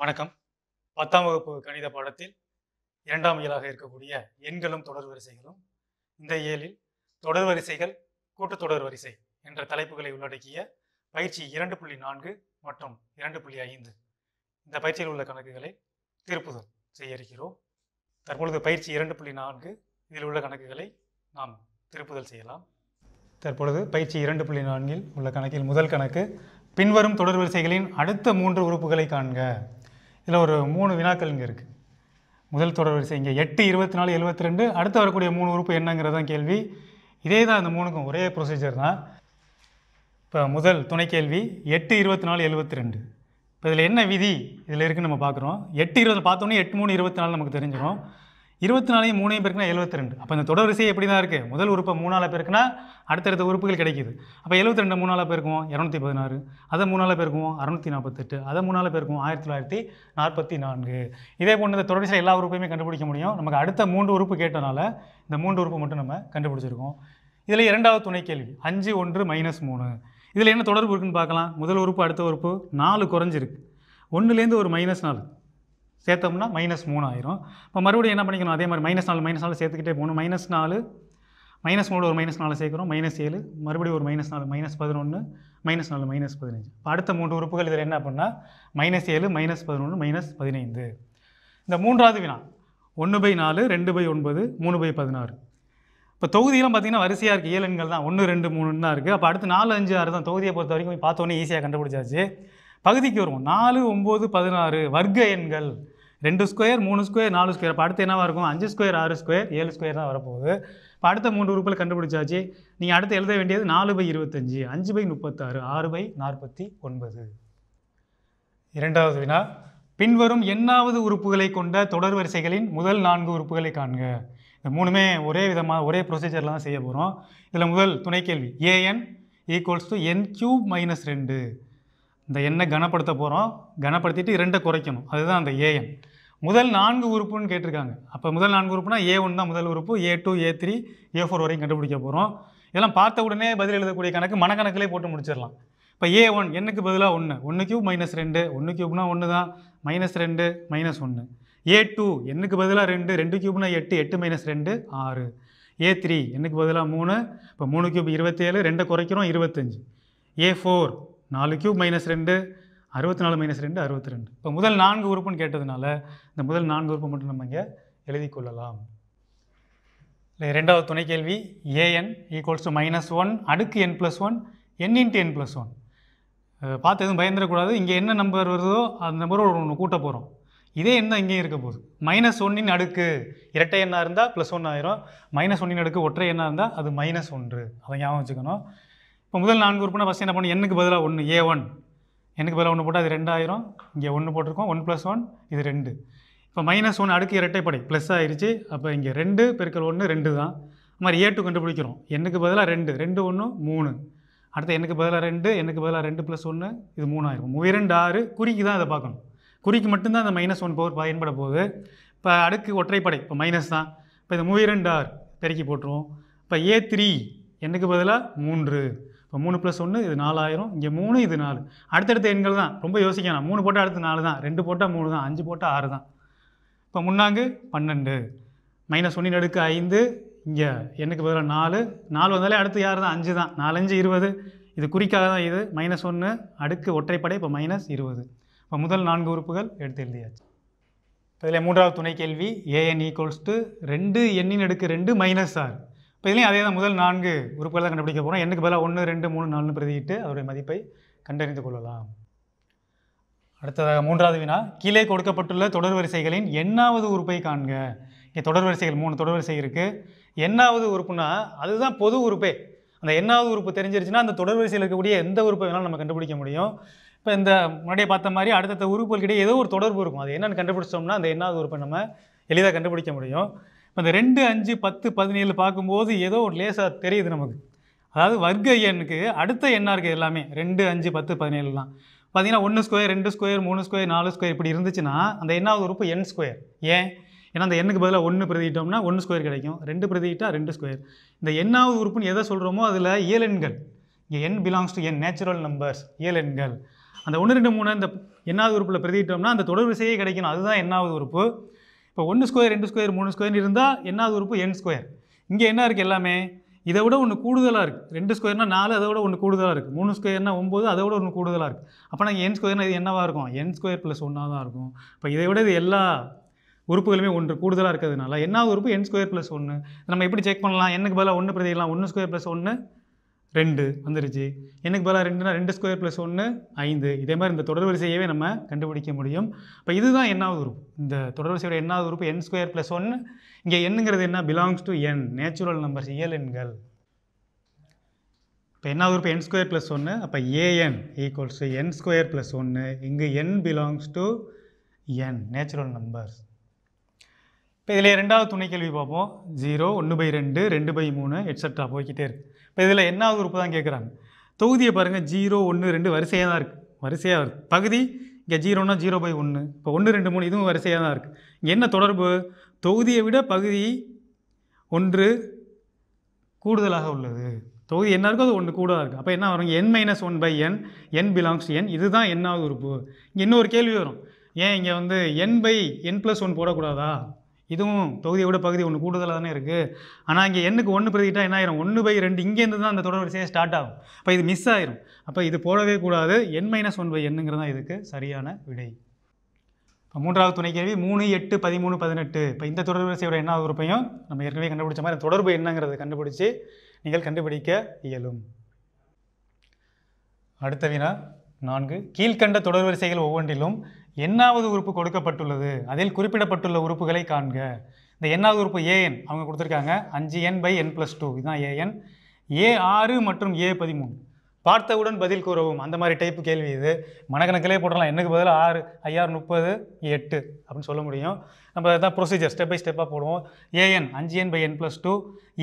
வணக்கம் பத்தாம் வகுப்பு கணித பாடத்தில் இரண்டாம் இயலாக இருக்கக்கூடிய எண்களும் தொடர் வரிசைகளும் இந்த இயலில் தொடர் வரிசைகள் கூட்டுத்தொடர் வரிசை என்ற தலைப்புகளை உள்ளடக்கிய பயிற்சி இரண்டு புள்ளி நான்கு மற்றும் இரண்டு புள்ளி ஐந்து இந்த பயிற்சியில் உள்ள கணக்குகளை திருப்புதல் செய்ய இருக்கிறோம் தற்பொழுது பயிற்சி இரண்டு புள்ளி நான்கு இதில் உள்ள கணக்குகளை நாம் திருப்புதல் செய்யலாம் தற்பொழுது பயிற்சி இரண்டு புள்ளி நான்கில் உள்ள கணக்கில் முதல் கணக்கு பின்வரும் தொடர் வரிசைகளின் அடுத்த மூன்று உறுப்புகளை காண்க இதில் ஒரு மூணு வினாக்கள் இங்கே இருக்குது முதல் தொடர் வரிசை இங்கே எட்டு இருபத்தி நாலு எழுபத்தி ரெண்டு அடுத்து வரக்கூடிய மூணு உறுப்பு என்னங்கிறது தான் கேள்வி இதே தான் அந்த மூணுக்கும் ஒரே ப்ரொசீஜர் தான் இப்போ முதல் துணை கேள்வி எட்டு இருபத்தி நாலு எழுபத்தி ரெண்டு இப்போ இதில் என்ன விதி இதில் இருக்குதுன்னு நம்ம பார்க்குறோம் எட்டு இருபது பார்த்தோன்னே எட்டு மூணு இருபத்தி நாலு நமக்கு தெரிஞ்சிடும் இருபத்தி நாலையும் மூணையும் பெருக்கினா எழுபத்தி ரெண்டு அப்போ இந்த தொடர் வரிசை எப்படி தான் இருக்குது முதல் உறுப்பை மூணால் பெருக்கினா அடுத்தடுத்த உறுப்புகள் கிடைக்கிது அப்போ எழுபத்தி ரெண்டு மூணால் பேருக்குவோம் இரநூத்தி பதினாறு அதை மூணால் பேருக்குவோம் அறுநூத்தி நாற்பத்தெட்டு அதை மூணால் பேருக்கும் ஆயிரத்தி தொள்ளாயிரத்தி நாற்பத்தி நான்கு இதே போன்ற இந்த தொடர் எல்லா உறுப்பையுமே கண்டுபிடிக்க முடியும் நமக்கு அடுத்த மூன்று உறுப்பு கேட்டனால இந்த மூன்று உறுப்பு மட்டும் நம்ம கண்டுபிடிச்சிருக்கோம் இதில் இரண்டாவது துணை கேள்வி அஞ்சு ஒன்று மைனஸ் மூணு இதில் என்ன தொடர்பு இருக்குன்னு பார்க்கலாம் முதல் உறுப்பு அடுத்த உறுப்பு நாலு குறைஞ்சிருக்கு ஒன்றுலேருந்து ஒரு மைனஸ் நாலு சேர்த்தோம்னா மைனஸ் மூணு ஆயிரும் இப்போ மறுபடியும் என்ன பண்ணிக்கணும் அதே மாதிரி மைனஸ் நாலு மைனஸ் நாலு சேர்த்துக்கிட்டே போகணும் மைனஸ் நாலு மைனஸ் மூணு ஒரு மைனஸ் நாலு சேர்க்குறோம் மைனஸ் ஏழு மறுபடியும் ஒரு மைனஸ் நாலு மைனஸ் பதினொன்று மைனஸ் நாலு மைனஸ் பதினஞ்சு இப்போ அடுத்த மூன்று உறுப்புகள் இதில் என்ன பண்ணால் மைனஸ் ஏழு மைனஸ் பதினொன்று மைனஸ் பதினைந்து இந்த மூன்றாவது வினா ஒன்று பை நாலு ரெண்டு பை ஒன்பது மூணு பை பதினாறு இப்போ தொகுதியெலாம் பார்த்திங்கன்னா வரிசையாக இருக்குது ஏழு எண்கள் தான் ஒன்று ரெண்டு மூணுன்னு தான் இருக்குது அப்போ அடுத்து நாலு அஞ்சு ஆறு தான் தொகுதியை பொறுத்த வரைக்கும் பார்த்தோன்னே ஈஸியாக கண்டுபிடிச்சாச்சு பகுதிக்கு வருவோம் நாலு ஒம்பது பதினாறு வர்க்க எண்கள் ரெண்டு ஸ்கொயர் மூணு ஸ்கொயர் நாலு ஸ்கொயர் அடுத்து என்னவாக இருக்கும் அஞ்சு ஸ்கொயர் ஆறு ஸ்கொயர் ஏழு ஸ்கொயர் தான் வரப்போகுது இப்போ அடுத்த மூன்று உறுப்பில் கண்டுபிடிச்சாச்சு நீங்கள் அடுத்து எழுத வேண்டியது நாலு பை இருபத்தஞ்சி அஞ்சு பை முப்பத்தாறு ஆறு பை நாற்பத்தி ஒன்பது இரண்டாவது வினா பின்வரும் எண்ணாவது உறுப்புகளை கொண்ட தொடர் வரிசைகளின் முதல் நான்கு உறுப்புகளை காண்க இந்த மூணுமே ஒரே விதமாக ஒரே ப்ரொசீஜரில் தான் செய்ய போகிறோம் இதில் முதல் துணை கேள்வி A N equals to N cube minus ரெண்டு இந்த எண்ணை கனப்படுத்த போகிறோம் கனப்படுத்திட்டு இரண்டை குறைக்கணும் அதுதான் அந்த ஏஎன் முதல் நான்கு உறுப்புன்னு கேட்டிருக்காங்க அப்போ முதல் நான்கு உறுப்புனா ஏ ஒன் தான் முதல் உறுப்பு A two A three A four வரையும் கண்டுபிடிக்க போகிறோம் இதெல்லாம் பார்த்த உடனே பதில் எழுதக்கூடிய கணக்கு மனக்கணக்கிலே போட்டு முடிச்சிடலாம் இப்போ ஏ ஒன் எண்ணுக்கு பதிலாக ஒன்று ஒன்று கியூப் மைனஸ் ரெண்டு ஒன்று கியூப்னா ஒன்று தான் மைனஸ் ரெண்டு மைனஸ் ஒன்று ஏ டூ எண்ணுக்கு பதிலாக ரெண்டு ரெண்டு கியூப்னா எட்டு எட்டு மைனஸ் ரெண்டு ஆறு ஏ த்ரீ எண்ணுக்கு பதிலாக மூணு இப்போ மூணு கியூப் இருபத்தேழு ரெண்டை குறைக்கிறோம் இருபத்தஞ்சி ஏ ஃபோர் நாலு கியூப் மைனஸ் ரெண்டு அறுபத்தி நாலு மைனஸ் ரெண்டு அறுபத்தி ரெண்டு இப்போ முதல் நான்கு உறுப்புன்னு கேட்டதுனால இந்த முதல் நான்கு உறுப்பு மட்டும் நம்ம இங்கே எழுதி கொள்ளலாம் இல்லை ரெண்டாவது துணை கேள்வி A N equals to minus one அடுக்கு N plus one N into N plus one பார்த்து எதுவும் பயந்துடக்கூடாது இங்கே என்ன நம்பர் வருதோ அந்த நம்பரோட ஒன்று கூட்ட போகிறோம் இதே என்ன இங்கேயும் இருக்க போகுது மைனஸ் ஒன்னின் அடுக்கு இரட்டை எண்ணாக இருந்தால் ப்ளஸ் ஒன் ஆயிரும் மைனஸ் ஒன்னின் அடுக்கு ஒற்றை எண்ணாக இருந்தால் அது மைனஸ் ஒன்று அதை ஞாபகம் வச்சுக்கணும் இப்போ முதல் நான்கு உறுப்புனா ஃபஸ்ட் என்ன பண்ணும் எண்ணுக்கு பதிலாக ஒன்று ஏ ஒன் எனக்கு பதிலாக ஒன்று போட்டால் அது ரெண்டாயிரம் இங்கே ஒன்று போட்டிருக்கோம் ஒன் ப்ளஸ் ஒன் இது ரெண்டு இப்போ மைனஸ் ஒன் அடுக்கு இரட்டைப்படை ப்ளஸ் ஆகிருச்சு அப்போ இங்கே ரெண்டு பெருக்கல் ஒன்று ரெண்டு தான் அது மாதிரி ஏ டூ கண்டுபிடிக்கிறோம் எண்ணுக்கு பதிலாக ரெண்டு ரெண்டு ஒன்று மூணு அடுத்து எனக்கு பதிலாக ரெண்டு எனக்கு பதிலாக ரெண்டு ப்ளஸ் ஒன்று இது மூணாயிரம் இரண்டு ஆறு குறிக்கு தான் அதை பார்க்கணும் குறிக்கு மட்டும்தான் அந்த மைனஸ் ஒன் பவர் பயன்பட போகுது இப்போ அடுக்கு ஒற்றைப்படை இப்போ மைனஸ் தான் இப்போ இந்த மூவிரண்டு ஆறு பெருக்கி போட்டுருவோம் இப்போ ஏ த்ரீ எனக்கு பதிலாக மூன்று இப்போ மூணு ப்ளஸ் ஒன்று இது நாலாயிரம் இங்கே மூணு இது நாலு அடுத்தடுத்த எண்கள் தான் ரொம்ப யோசிக்கணும் மூணு போட்டால் அடுத்து நாலு தான் ரெண்டு போட்டால் மூணு தான் அஞ்சு போட்டால் ஆறு தான் இப்போ முன்னாங்கு பன்னெண்டு மைனஸ் ஒன்றின் நடுக்கு ஐந்து இங்கே எண்ணுக்கு பதிலாக நாலு நாலு வந்தாலே அடுத்து யார் தான் அஞ்சு தான் நாலஞ்சு இருபது இது குறிக்காக தான் இது மைனஸ் ஒன்று அடுக்கு ஒற்றைப்படை இப்போ மைனஸ் இருபது இப்போ முதல் நான்கு உறுப்புகள் எடுத்து எழுதியாச்சு இதில் மூன்றாவது துணை கேள்வி ஏஎன் ஈக்குவல்ஸ் டு ரெண்டு எண்ணின் அடுக்கு ரெண்டு மைனஸ் ஆறு இப்போ இதுலேயும் அதே தான் முதல் நான்கு உறுப்புகளை தான் கண்டுபிடிக்க போகிறோம் எனக்கு பதிலாக ஒன்று ரெண்டு மூணு நாலுன்னு பிரதியிட்டு அவருடைய மதிப்பை கண்டறிந்து கொள்ளலாம் அடுத்ததாக மூன்றாவது வினா கீழே கொடுக்கப்பட்டுள்ள தொடர் வரிசைகளின் என்னாவது உறுப்பை காண்க இங்கே தொடர் வரிசைகள் மூணு தொடர் வரிசை இருக்குது என்னாவது உறுப்புனா அதுதான் பொது உறுப்பே அந்த என்னாவது உறுப்பு தெரிஞ்சிருச்சுன்னா அந்த தொடர் வரிசையில் இருக்கக்கூடிய எந்த உறுப்பை வேணாலும் நம்ம கண்டுபிடிக்க முடியும் இப்போ இந்த முன்னாடியே பார்த்த மாதிரி அடுத்தடுத்த கிட்டே ஏதோ ஒரு தொடர்பு இருக்கும் அது என்னென்னு கண்டுபிடிச்சோம்னா அந்த என்னாவது உறுப்பை நம்ம எளிதாக கண்டுபிடிக்க முடியும் இப்போ இந்த ரெண்டு அஞ்சு பத்து பதினேழு பார்க்கும்போது ஏதோ ஒரு லேசாக தெரியுது நமக்கு அதாவது வர்க்க எண்ணுக்கு அடுத்த எண்ணாக இருக்குது எல்லாமே ரெண்டு அஞ்சு பத்து பதினேழுலாம் பார்த்தீங்கன்னா ஒன்று ஸ்கொயர் ரெண்டு ஸ்கொயர் மூணு ஸ்கொயர் நாலு ஸ்கொயர் இப்படி இருந்துச்சுன்னா அந்த எண்ணாவது உறுப்பு எண் ஸ்கொயர் ஏன் ஏன்னா அந்த எண்ணுக்கு பதிலாக ஒன்று பிரதிட்டோம்னா ஒன்று ஸ்கொயர் கிடைக்கும் ரெண்டு பிரதிக்கிட்டால் ரெண்டு ஸ்கொயர் இந்த எண்ணாவது உறுப்புன்னு எதை சொல்கிறோமோ அதில் எண்கள் இங்கே N belongs to N natural numbers எண்கள் அந்த ஒன்று ரெண்டு மூணு இந்த எண்ணாவது உறுப்பில் பிரதிட்டோம்னா அந்த தொடர் விசையே கிடைக்கணும் அதுதான் எண்ணாவது உறுப்பு இப்போ ஒன்று ஸ்கொயர் ரெண்டு ஸ்கொயர் மூணு ஸ்கொயர் இருந்தால் என்னாவது உறுப்பு என் ஸ்கொயர் இங்கே என்ன இருக்குது எல்லாமே இதை விட ஒன்று கூடுதலாக இருக்குது ரெண்டு ஸ்கொயர்னால் நாலு அதை விட ஒன்று கூடுதலாக இருக்குது மூணு ஸ்கொயர்னால் ஒம்பது அதை விட ஒன்று கூடுதலாக இருக்குது அப்போ நாங்கள் என் ஸ்கொயர்னால் இது என்னவாக இருக்கும் என் ஸ்கொயர் ப்ளஸ் ஒன்றாக தான் இருக்கும் இப்போ இதை விட இது எல்லா உறுப்புகளுமே ஒன்று கூடுதலாக இருக்கிறதுனால என்ன உறுப்பு என் ஸ்கொயர் ப்ளஸ் ஒன்று நம்ம எப்படி செக் பண்ணலாம் எனக்கு பதிலாக ஒன்று பிரதிகலாம் ஒன்று ஸ்கொயர் ப்ளஸ் ஒன்று ரெண்டு வந்துருச்சு எனக்கு பதிலாக ரெண்டுனா ரெண்டு ஸ்கொயர் ப்ளஸ் ஒன்று ஐந்து இதே மாதிரி இந்த தொடர் வரிசையவே நம்ம கண்டுபிடிக்க முடியும் இப்போ இதுதான் என்னாவது உறுப்பு இந்த தொடர் வரிசையோட என்னாவது உறுப்பு என் ஸ்கொயர் ப்ளஸ் ஒன்று இங்கே என்னங்கிறது என்ன belongs to N natural numbers இயல் எண்கள் இப்போ என்ன உறுப்பு என் ஸ்கொயர் ப்ளஸ் ஒன்று அப்போ A N equals N square plus ஒன்று இங்கு N belongs to N natural numbers இதில் ரெண்டாவது துணை கேள்வி பார்ப்போம் ஜீரோ ஒன்று பை ரெண்டு ரெண்டு பை மூணு எட்ஸட்ரா போய்கிட்டே இருக்குது இப்போ இதில் என்னாவது உறுப்பு தான் கேட்குறாங்க தொகுதியை பாருங்கள் ஜீரோ ஒன்று ரெண்டு வரிசையாக தான் இருக்குது வரிசையாக இருக்குது பகுதி இங்கே ஜீரோனா ஜீரோ பை ஒன்று இப்போ ஒன்று ரெண்டு மூணு இதுவும் வரிசையாக தான் இருக்குது இங்கே என்ன தொடர்பு தொகுதியை விட பகுதி ஒன்று கூடுதலாக உள்ளது தொகுதி என்ன இருக்கோ அது ஒன்று கூடதாக இருக்குது அப்போ என்ன வரும் N minus one by N N belongs N இதுதான் என்னாவது உறுப்பு இங்கே இன்னொரு கேள்வி வரும் ஏன் இங்கே வந்து N by N plus one போடக்கூடாதா இதுவும் தொகுதியோட பகுதி ஒன்று கூடுதலாக தானே இருக்குது ஆனால் இங்கே எண்ணுக்கு ஒன்று பிரதிக்கிட்டால் என்ன ஆயிரும் ஒன்று பை ரெண்டு இங்கேருந்து தான் அந்த தொடர்வரிசையை ஸ்டார்ட் ஆகும் அப்போ இது மிஸ் ஆயிரும் அப்போ இது போடவே கூடாது என் மைனஸ் ஒன் பை எண்ணுங்கிறது தான் இதுக்கு சரியான விடை இப்போ மூன்றாவது துணை கேள்வி மூணு எட்டு பதிமூணு பதினெட்டு இப்போ இந்த தொடர்வரிசையோட என்ன உறுப்பையும் நம்ம ஏற்கனவே கண்டுபிடிச்ச மாதிரி தொடர்பு என்னங்கிறத கண்டுபிடிச்சி நீங்கள் கண்டுபிடிக்க இயலும் அடுத்த வினா நான்கு கீழ்கண்ட தொடர்வரிசைகள் ஒவ்வொன்றிலும் என்னாவது உறுப்பு கொடுக்கப்பட்டுள்ளது அதில் குறிப்பிடப்பட்டுள்ள உறுப்புகளை காண்க இந்த என்னாவது உறுப்பு ஏஎன் அவங்க கொடுத்துருக்காங்க அஞ்சு N by N plus two இதுதான் ஏஎன் ஏ ஆறு மற்றும் ஏ பதிமூணு பார்த்தவுடன் பதில் கூறவும் அந்த மாதிரி டைப் கேள்வி இது மனக்கணக்கிலே போடலாம் எனக்கு பதில் ஆறு ஐயாறு முப்பது எட்டு அப்படின்னு சொல்ல முடியும் நம்ம அதான் ப்ரொசீஜர் ஸ்டெப் பை ஸ்டெப்பாக போடுவோம் ஏஎன் அஞ்சு N by N plus two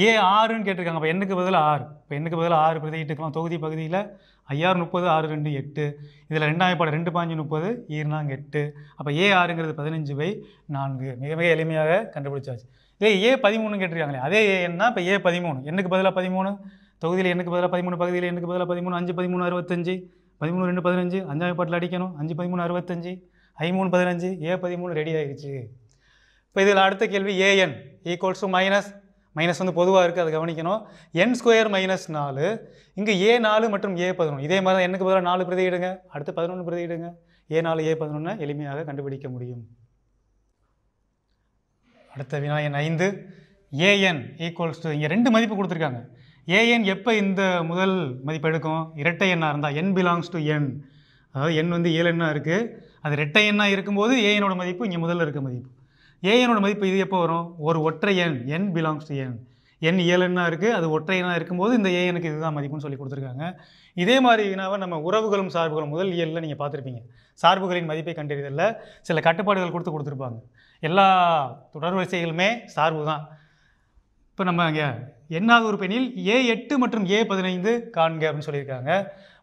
A ஆறுன்னு கேட்டிருக்காங்க அப்போ எண்ணுக்கு பதில் ஆறு இப்போ எண்ணுக்கு பதில் ஆறு பிரதிக்கிட்டுக்கலாம் தொகுதி பகுதியில் ஐயாறு முப்பது ஆறு ரெண்டு எட்டு இதில் ரெண்டாயிரம் பாடம் ரெண்டு பாஞ்சு முப்பது ஈர்னாங்க எட்டு அப்போ ஏ ஆறுங்கிறது பதினஞ்சு பை நான்கு மிக மிக எளிமையாக கண்டுபிடிச்சாச்சு இதே ஏ பதிமூணுன்னு கேட்டிருக்காங்களே அதே ஏன்னா இப்போ ஏ பதிமூணு என்னுக்கு பதிலாக பதிமூணு தொகுதியில் எனக்கு பதிலாக பதிமூணு பகுதியில் எனக்கு பதிலாக பதிமூணு அஞ்சு பதிமூணு அறுபத்தஞ்சு பதிமூணு ரெண்டு பதினஞ்சு அஞ்சாவது பாட்டில் அடிக்கணும் அஞ்சு பதிமூணு அறுபத்தஞ்சு ஐமூணு பதினஞ்சு ஏ பதிமூணு ரெடி ஆகிடுச்சு இப்போ இதில் அடுத்த கேள்வி A N equals to minus minus வந்து பொதுவாக இருக்குது அதை கவனிக்கணும் என் ஸ்கொயர் மைனஸ் நாலு இங்கே ஏ நாலு மற்றும் ஏ பதினொன்று இதே மாதிரி தான் எனக்கு பதிலாக நாலு பிரதியிடுங்க அடுத்து பதினொன்று பிரதியிடுங்க ஏ நாலு ஏ பதினொன்று எளிமையாக கண்டுபிடிக்க முடியும் அடுத்த வினா என் ஐந்து ஏஎன் ஈக்குவல்ஸ் டு இங்கே ரெண்டு மதிப்பு கொடுத்துருக்காங்க ஏஎன் எப்போ இந்த முதல் மதிப்பு எடுக்கும் இரட்டை எண்ணாக இருந்தால் என் பிலாங்ஸ் டு என் அதாவது என் வந்து ஏழு எண்ணாக இருக்குது அது இரட்டை எண்ணாக இருக்கும்போது ஏஎனோட மதிப்பு இங்கே முதல்ல இருக்க மதிப்பு ஏஎனோட மதிப்பு இது எப்போ வரும் ஒரு ஒற்றை எண் என் பிலாங்ஸ் டு என் என் ஏழு எண்ணாக இருக்குது அது ஒற்றை எண்ணாக இருக்கும்போது இந்த ஏஎனுக்கு இதுதான் மதிப்புன்னு சொல்லி கொடுத்துருக்காங்க இதே மாதிரி வினாவை நம்ம உறவுகளும் சார்புகளும் முதல் இயலில் நீங்கள் பார்த்துருப்பீங்க சார்புகளின் மதிப்பை கண்டறிதலில் சில கட்டுப்பாடுகள் கொடுத்து கொடுத்துருப்பாங்க எல்லா தொடர்வரிசைகளுமே சார்பு தான் இப்போ நம்ம அங்கே ஒரு பெண்ணில் ஏ எட்டு மற்றும் ஏ பதினைந்து காண்க அப்படின்னு சொல்லியிருக்காங்க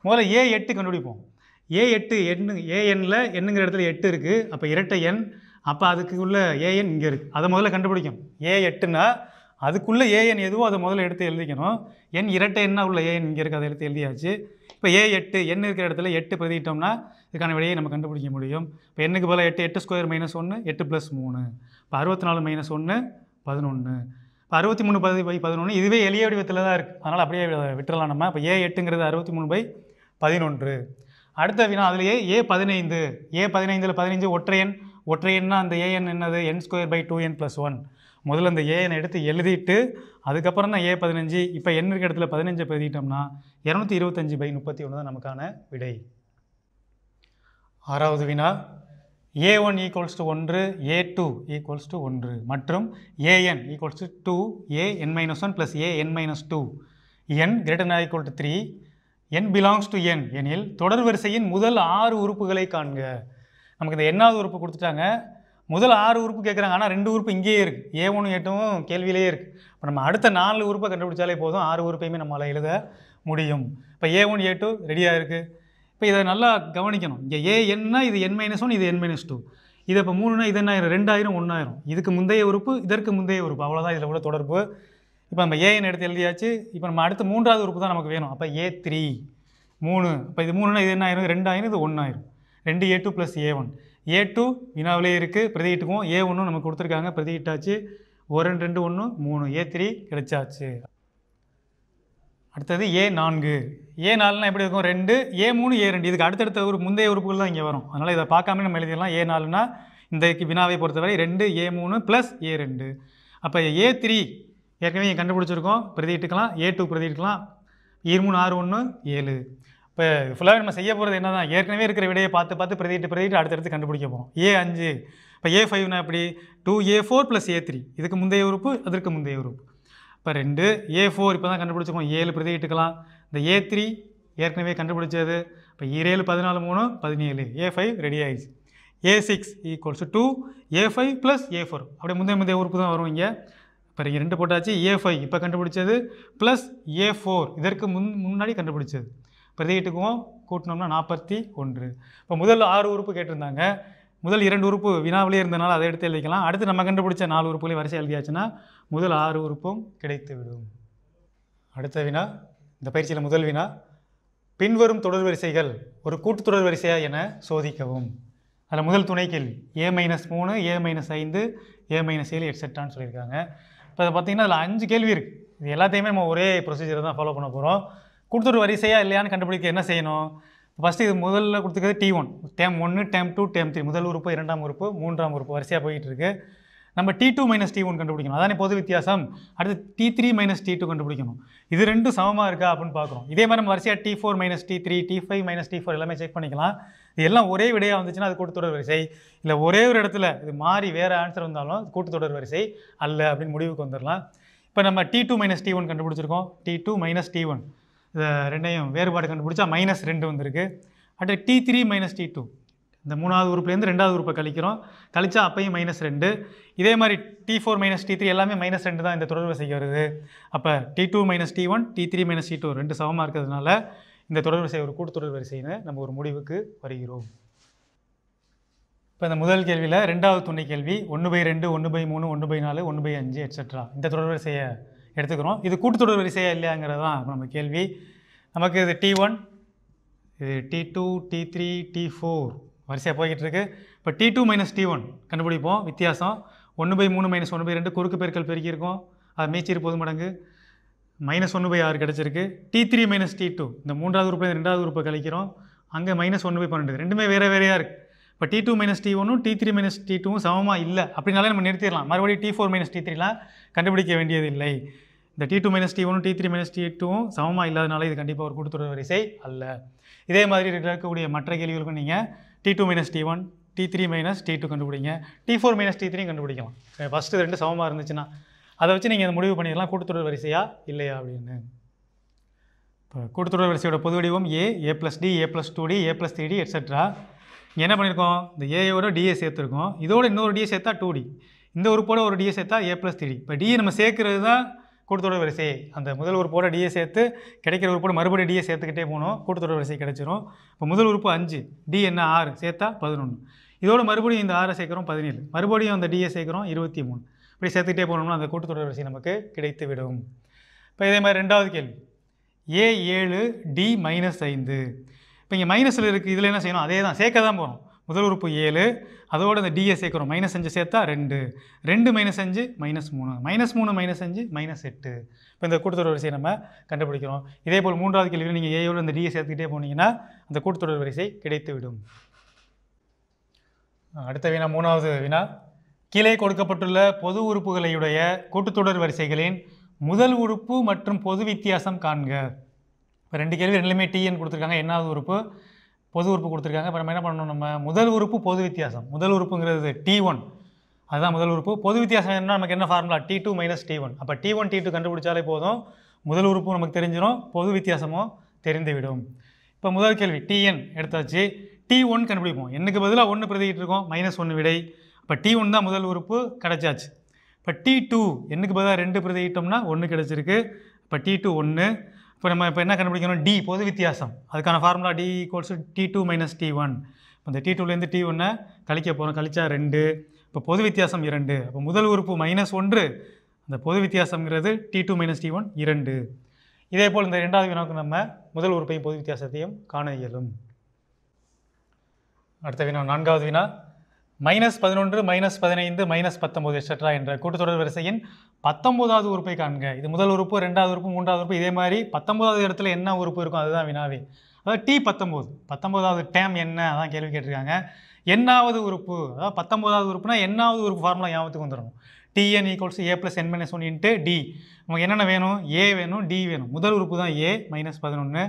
முதல்ல ஏ எட்டு கண்டுபிடிப்போம் ஏ எட்டு எண்ணு ஏ எண்ணில் எண்ணுங்கிற இடத்துல எட்டு இருக்குது அப்போ இரட்டை எண் அப்போ அதுக்கு உள்ள ஏஎன் இங்கே இருக்குது அதை முதல்ல கண்டுபிடிக்கும் ஏ எட்டுனா அதுக்குள்ளே ஏஎன் எதுவோ அதை முதல்ல எடுத்து எழுதிக்கணும் என் இரட்டை எண்ணாக உள்ள ஏஎன் இங்கே இருக்குது அதை எடுத்து எழுதியாச்சு இப்போ ஏ எட்டு எண் இருக்கிற இடத்துல எட்டு பிரதிட்டோம்னா இதுக்கான விடையை நம்ம கண்டுபிடிக்க முடியும் இப்போ எண்ணுக்கு பதிலாக எட்டு எட்டு ஸ்கொயர் மைனஸ் ஒன்று எட்டு ப்ளஸ் மூணு இப்போ அறுபத்தி நாலு மைனஸ் ஒன்று பதினொன்று அறுபத்தி மூணு பதி பை பதினொன்று இதுவே எளிய வடிவத்தில் தான் இருக்குது அதனால் அப்படியே விட்டுறலாம் நம்ம இப்போ ஏ எட்டுங்கிறது அறுபத்தி மூணு பை பதினொன்று அடுத்த வினா அதுலேயே ஏ பதினைந்து ஏ பதினைந்தில் பதினைஞ்சு ஒற்றை ஒற்றையன்னா அந்த ஏஎன் என்னது N square by two N plus one முதல்ல அந்த ஏஎன் எடுத்து எழுதிட்டு அதுக்கப்புறம் தான் ஏ பதினஞ்சு இப்போ என் இருக்க இடத்துல பதினஞ்சை பெருதிட்டோம்னா இரநூத்தி இருபத்தஞ்சி பை முப்பத்தி ஒன்று தான் நமக்கான விடை ஆறாவது வினா ஏ ஒன் ஈக்குவல்ஸ் டு ஒன்று ஏ டூ ஈக்குவல்ஸ் டு ஒன்று மற்றும் A N equals to two A N minus one plus A N minus two N greater than equal to three N belongs to N எனில் தொடர் வரிசையின் முதல் ஆறு உறுப்புகளை காண்க நமக்கு இந்த என்னாவது உறுப்பு கொடுத்துட்டாங்க முதல் ஆறு உறுப்பு கேட்குறாங்க ஆனால் ரெண்டு உறுப்பு இங்கேயே இருக்குது ஏ ஒன்று எட்டும் கேள்வியிலேயே இருக்குது இப்போ நம்ம அடுத்த நாலு உறுப்பை கண்டுபிடிச்சாலே போதும் ஆறு உறுப்பையுமே நம்மளால் எழுத முடியும் இப்போ ஏ ஒன் ஏ டூ ரெடியாக இருக்குது இப்போ இதை நல்லா கவனிக்கணும் இங்கே ஏ என்ன இது என் மைனஸ் ஒன் இது என் மைனஸ் டூ இது இப்போ மூணுனா இது என்ன ஆயிரும் ரெண்டாயிரம் ஒன்றாயிரம் இதுக்கு முந்தைய உறுப்பு இதற்கு முந்தைய உறுப்பு அவ்வளோதான் இதில் உள்ள தொடர்பு இப்போ நம்ம ஏஎன் எடுத்து எழுதியாச்சு இப்போ நம்ம அடுத்த மூன்றாவது உறுப்பு தான் நமக்கு வேணும் அப்போ ஏ த்ரீ மூணு இப்போ இது மூணுனா இது என்ன ஆயிரும் ரெண்டாயிரம் இது ஒன்றாயிரம் ரெண்டு A two plus A one A two வினாவிலே இருக்குது பிரதியிட்டுக்கும் ஏ ஒன்றும் நமக்கு கொடுத்துருக்காங்க பிரதிகிட்டாச்சு ஒரு ரெண்டு ரெண்டு ஒன்று மூணு ஏ த்ரீ கிடைச்சாச்சு அடுத்தது ஏ நான்கு ஏ நாலுனா எப்படி இருக்கும் ரெண்டு ஏ மூணு ஏ ரெண்டு இதுக்கு அடுத்தடுத்த ஒரு முந்தைய உறுப்புகள் தான் இங்கே வரும் அதனால் இதை பார்க்காம நம்ம எழுதிடலாம் ஏ நாலுனா இந்த வினாவை பொறுத்தவரை ரெண்டு ஏ மூணு ப்ளஸ் ஏ ரெண்டு அப்போ ஏ த்ரீ ஏற்கனவே கண்டுபிடிச்சிருக்கோம் பிரதிட்டுக்கலாம் ஏ டூ பிரதிட்டுக்கலாம் இரு e மூணு ஆறு ஒன்று ஏழு இப்போ ஃபுல்லாக நம்ம செய்ய போகிறது என்ன தான் ஏற்கனவே இருக்கிற விடையை பார்த்து பார்த்து பிரதிட்டு பிரதிட்டு அடுத்தடுத்து கண்டுபிடிக்க போகும் ஏ அஞ்சு இப்போ ஏ ஃபைவ்னா எப்படி two A four plus A three இதுக்கு முந்தைய உறுப்பு அதற்கு முந்தைய உறுப்பு இப்போ ரெண்டு ஏ ஃபோர் இப்போ தான் கண்டுபிடிச்சிருக்கோம் ஏழு பிரதியிட்டுக்கலாம் இந்த ஏ த்ரீ ஏற்கனவே கண்டுபிடிச்சது இப்போ ஏழு பதினாலு மூணு பதினேழு ஏ ஃபைவ் ரெடி ஆகிடுச்சு A six equals two A five plus A four அப்படியே முந்தைய முந்தைய ஊருக்கு தான் வரும் இங்கே இப்போ இங்கே ரெண்டு போட்டாச்சு ஏ ஃபைவ் இப்போ கண்டுபிடிச்சது ப்ளஸ் ஏ ஃபோர் இதற்கு முன் முன்னாடி கண்டுபிடிச்சது பிரதியிட்டுக்குவோம் கூட்டினோம்னா நாற்பத்தி ஒன்று இப்போ முதல் ஆறு உறுப்பு கேட்டிருந்தாங்க முதல் இரண்டு உறுப்பு வினாவிலே இருந்தனால அதை எடுத்து எழுதிக்கலாம் அடுத்து நம்ம கண்டுபிடிச்ச நாலு உறுப்புகளையும் வரிசை எழுதியாச்சுன்னா முதல் ஆறு உறுப்பும் கிடைத்து விடும் அடுத்த வினா இந்த பயிற்சியில் முதல் வினா பின்வரும் தொடர் வரிசைகள் ஒரு கூட்டு தொடர் வரிசையா என சோதிக்கவும் அதில் முதல் துணை கேள்வி ஏ மைனஸ் மூணு ஏ மைனஸ் ஐந்து ஏ மைனஸ் ஏழு எட்செட்டான்னு சொல்லியிருக்காங்க இப்போ அதை பார்த்திங்கன்னா அதில் அஞ்சு கேள்வி இருக்குது இது எல்லாத்தையுமே நம்ம ஒரே ப்ரொசீஜரை தான் ஃபாலோ பண்ண போகிறோம் கூட்டுத்தொரு வரிசையாக இல்லையான்னு கண்டுபிடிக்க என்ன செய்யணும் ஃபஸ்ட்டு இது முதல்ல கொடுத்துருக்கிறது டி ஒன் டேம் ஒன்று டேம் டூ டேம் த்ரீ முதல் உறுப்பு இரண்டாம் உறுப்பு மூன்றாம் உறுப்பு வரிசையாக போயிட்டு இருக்கு நம்ம T two minus T one கண்டுபிடிக்கணும் அதானே பொது வித்தியாசம் அடுத்து T three minus T two கண்டுபிடிக்கணும் இது ரெண்டும் சமமாக இருக்கா அப்படின்னு பார்க்குறோம் இதே மாதிரி நம்ம வரிசையாக T four minus T three T five minus T four எல்லாமே செக் பண்ணிக்கலாம் இது எல்லாம் ஒரே விடையாக வந்துச்சுன்னா அது கூட்டுத்தொடர் வரிசை இல்லை ஒரே ஒரு இடத்துல இது மாறி வேறு ஆன்சர் வந்தாலும் கூட்டுத்தொடர் வரிசை அல்ல அப்படின்னு முடிவுக்கு வந்துடலாம் இப்போ நம்ம T two minus T one கண்டுபிடிச்சிருக்கோம் T two minus T one இதை ரெண்டையும் வேறுபாடு கண்டுபிடிச்சா மைனஸ் ரெண்டு வந்திருக்கு அடுத்து T three minus T two இந்த மூணாவது உறுப்புலேருந்து ரெண்டாவது உறுப்பை கழிக்கிறோம் கழிச்சா அப்பையும் மைனஸ் ரெண்டு இதே மாதிரி T four minus T three எல்லாமே மைனஸ் ரெண்டு தான் இந்த தொடர்பு செய்ய வருது அப்போ T two minus T one T three minus T two ரெண்டு சமமாக இருக்கிறதுனால இந்த தொடர்பு செய்ய ஒரு கூட்டுத்தொடர் வரிசைன்னு நம்ம ஒரு முடிவுக்கு வருகிறோம் இப்போ இந்த முதல் கேள்வியில் ரெண்டாவது துணை கேள்வி ஒன்று பை ரெண்டு ஒன்று பை மூணு ஒன்று பை நாலு ஒன்று பை அஞ்சு எட்ஸட்ரா இந்த தொடர்பு செய்ய எடுத்துக்கிறோம் இது கூட்டுத்தொடர் வரிசையா இல்லையாங்கிறது தான் நம்ம கேள்வி நமக்கு இது டி ஒன் இது T two T three T four வரிசையாக போய்கிட்டு இருக்கு இப்போ T two minus T one கண்டுபிடிப்போம் வித்தியாசம் ஒன்று பை மூணு மைனஸ் ஒன்று பை ரெண்டு குறுக்கு பெருக்கல் பெருக்கியிருக்கோம் அது மீச்சிரு போது மடங்கு மைனஸ் ஒன்று பை ஆறு கிடச்சிருக்கு T three minus T two இந்த மூன்றாவது உறுப்பு ரெண்டாவது உறுப்பை கழிக்கிறோம் அங்கே மைனஸ் ஒன்று பை பன்னெண்டு ரெண்டுமே வேறு வேறையாக இருக்குது இப்போ டி டூ மைனஸ் டி ஒன்றும் டி த்ரீ மைனஸ் டி டூவும் சமமாக இல்லை அப்படின்னாலே நம்ம நிறுத்திடலாம் மறுபடியும் டி ஃபோர் மைனஸ் டி த்ரீலாம் கண்டுபிடிக்க வேண்டியதில்லை இந்த T two minus T one T three minus T டூவும் சமமாக இல்லாதனால இது கண்டிப்பாக ஒரு கூட்டுத்தொடர் வரிசை அல்ல இதே மாதிரி இருக்கக்கூடிய மற்ற கேள்விகளுக்கும் நீங்கள் T two minus T one T three minus T two கண்டுபிடிங்க டி ஃபோர் மைனஸ் டி த்ரீயும் கண்டுபிடிக்கலாம் ஃபஸ்ட்டு ரெண்டு சமமாக இருந்துச்சுன்னா அதை வச்சு நீங்கள் அதை முடிவு பண்ணிடலாம் கூட்டுத்தொடர் வரிசையா இல்லையா அப்படின்னு இப்போ கூட்டுத்தொடர் வரிசையோட பொது வடிவம் A A plus D A plus two D A plus three D et cetera என்ன பண்ணியிருக்கோம் இந்த ஏயோட டிஏ சேர்த்துருக்கோம் இதோட இன்னொரு டிஏ சேர்த்தா டூ டி இந்த உறுப்போட ஒரு டிஏ சேர்த்தா ஏ ப்ளஸ் த்ரீ இப்போ டிஏ நம்ம சேர்க்கறது தான் கூட்டத்தொடர் வரிசை அந்த முதல் உறுப்போட டிஏ சேர்த்து கிடைக்கிற உறுப்போட மறுபடியும் டிஏ சேர்த்துக்கிட்டே போனோம் கூட்டத்தொடர் வரிசை கிடைச்சிரும் இப்போ முதல் உறுப்பு அஞ்சு டி என்ன ஆறு சேர்த்தா பதினொன்று இதோட மறுபடியும் இந்த ஆறை சேர்க்குறோம் பதினேழு மறுபடியும் அந்த டிஏ சேர்க்குறோம் இருபத்தி மூணு இப்படி சேர்த்துக்கிட்டே போனோம்னா அந்த கூட்டத்தொடர் வரிசை நமக்கு கிடைத்து விடும் இப்போ இதே மாதிரி ரெண்டாவது கேள்வி ஏ ஏழு டி மைனஸ் ஐந்து இப்போ இங்கே மைனஸில் இருக்குது இதில் என்ன செய்யணும் அதே தான் சேர்க்க தான் போகிறோம் முதல் உறுப்பு ஏழு அதோட இந்த டிஎஸ் சேர்க்குறோம் மைனஸ் அஞ்சு சேர்த்தா ரெண்டு ரெண்டு மைனஸ் அஞ்சு மைனஸ் மூணு மைனஸ் மூணு மைனஸ் அஞ்சு மைனஸ் எட்டு இப்போ இந்த கூட்டத்தொடர் வரிசையை நம்ம கண்டுபிடிக்கிறோம் இதே போல் மூன்றாவது கேள்வியில் நீங்கள் ஏயோட இந்த டிஎஸ் சேர்த்துக்கிட்டே போனீங்கன்னா அந்த கூட்டத்தொடர் வரிசை கிடைத்துவிடும் அடுத்த வினா மூணாவது வினா கீழே கொடுக்கப்பட்டுள்ள பொது உறுப்புகளையுடைய கூட்டுத்தொடர் வரிசைகளின் முதல் உறுப்பு மற்றும் பொது வித்தியாசம் காண்க இப்போ ரெண்டு கேள்வி ரெண்டுலேயுமே டிஎன் கொடுத்துருக்காங்க என்னாவது உறுப்பு பொது உறுப்பு கொடுத்துருக்காங்க இப்போ நம்ம என்ன பண்ணணும் நம்ம முதல் உறுப்பு பொது வித்தியாசம் முதல் உறுப்புங்கிறது டி ஒன் அதுதான் முதல் உறுப்பு பொது வித்தியாசம் என்ன நமக்கு என்ன formula T two minus T one அப்போ டி ஒன் டி டூ கண்டுபிடிச்சாலே போதும் முதல் உறுப்பும் நமக்கு தெரிஞ்சிடும் பொது வித்தியாசமும் தெரிந்துவிடும் இப்போ முதல் கேள்வி டிஎன் எடுத்தாச்சு டி ஒன் கண்டுபிடிப்போம் எனக்கு பதிலாக ஒன்று பிரதிகிட்டு இருக்கோம் மைனஸ் ஒன்று விடை இப்போ டி ஒன் தான் முதல் உறுப்பு கிடச்சாச்சு இப்போ டி டூ எனக்கு பதிலாக ரெண்டு பிரதிகிட்டோம்னா ஒன்று கிடச்சிருக்கு இப்போ டி டூ ஒன்று இப்போ நம்ம இப்போ என்ன கண்டுபிடிக்கணும் டி பொது வித்தியாசம் அதுக்கான formula D equals T two minus T one இந்த டி டூலேருந்து டி ஒன்னை கழிக்க போகிறோம் கழிச்சா ரெண்டு இப்போ பொது வித்தியாசம் இரண்டு அப்போ முதல் உறுப்பு மைனஸ் ஒன்று அந்த பொது வித்தியாசங்கிறது T two minus T one இரண்டு இதே போல் இந்த ரெண்டாவது வினாவுக்கு நம்ம முதல் உறுப்பையும் பொது வித்தியாசத்தையும் காண இயலும் அடுத்த வினா நான்காவது வினா மைனஸ் பதினொன்று மைனஸ் பதினைந்து மைனஸ் பத்தொம்போது எக்ஸெட்ரா என்ற கூட்டத்தொடர் வரிசையின் பத்தொம்போதாவது உறுப்பை காண்க இது முதல் உறுப்பு ரெண்டாவது உறுப்பு மூன்றாவது உறுப்பு இதே மாதிரி பத்தொம்போதாவது இடத்துல என்ன உறுப்பு இருக்கும் அதுதான் வினாவே அதாவது டி பத்தொம்போது பத்தொம்போதாவது டேம் என்ன அதான் கேள்வி கேட்டிருக்காங்க என்னாவது உறுப்பு அதாவது பத்தொம்போதாவது உறுப்புனா என்னாவது உறுப்பு ஃபார்முலா ஞாபகத்துக்கு வந்துடணும் T N equals A plus N minus one into D நமக்கு என்னென்ன வேணும் ஏ வேணும் டி வேணும் முதல் உறுப்பு தான் ஏ மைனஸ் பதினொன்று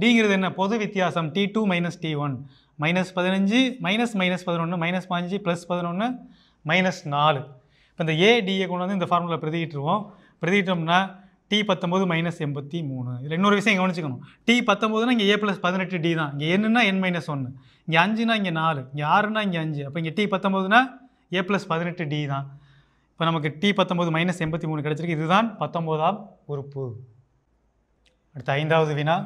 டிங்கிறது என்ன பொது வித்தியாசம் T two minus T one minus பதினஞ்சு மைனஸ் மைனஸ் பதினொன்று மைனஸ் பாஞ்சு ப்ளஸ் பதினொன்று மைனஸ் நாலு இப்போ இந்த ஏடிஏ கொண்டு வந்து இந்த ஃபார்முலா பிரதிக்கிட்டுருவோம் பிரதிக்கிட்டோம்னா டி பத்தொம்போது மைனஸ் எண்பத்தி மூணு இல்லை இன்னொரு விஷயம் கவனிச்சிக்கணும் டி பத்தொம்போதுனா இங்கே ஏ ப்ளஸ் பதினெட்டு டி தான் இங்கே என்னென்னா என் மைனஸ் ஒன்று இங்கே அஞ்சுனா இங்கே நாலு இங்கே ஆறுனா இங்கே அஞ்சு அப்போ இங்கே டி பத்தொம்போதுனா ஏ ப்ளஸ் பதினெட்டு டி தான் இப்போ நமக்கு டி பத்தொம்போது மைனஸ் எண்பத்தி மூணு கிடச்சிருக்கு இதுதான் பத்தொம்போதாம் உறுப்பு அடுத்த ஐந்தாவது வினா